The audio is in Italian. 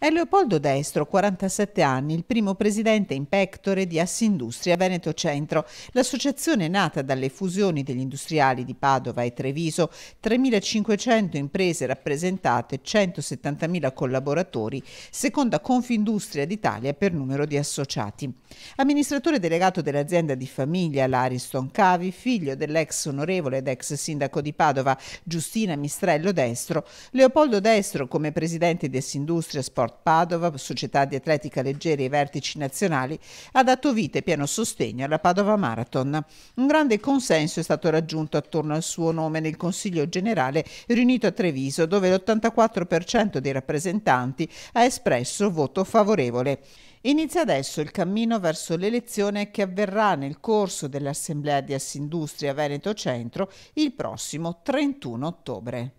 È Leopoldo Destro, 47 anni, il primo presidente in pectore di Assindustria Veneto Centro, l'associazione nata dalle fusioni degli industriali di Padova e Treviso, 3.500 imprese rappresentate, 170.000 collaboratori, seconda Confindustria d'Italia per numero di associati. Amministratore delegato dell'azienda di famiglia Lariston Cavi, figlio dell'ex onorevole ed ex sindaco di Padova Giustina Mistrello Destro, Leopoldo Destro come presidente di Assindustria Sport Sport Padova, società di atletica leggera e vertici nazionali, ha dato vita e pieno sostegno alla Padova Marathon. Un grande consenso è stato raggiunto attorno al suo nome nel Consiglio Generale riunito a Treviso, dove l'84% dei rappresentanti ha espresso voto favorevole. Inizia adesso il cammino verso l'elezione che avverrà nel corso dell'Assemblea di Assindustria Veneto Centro il prossimo 31 ottobre.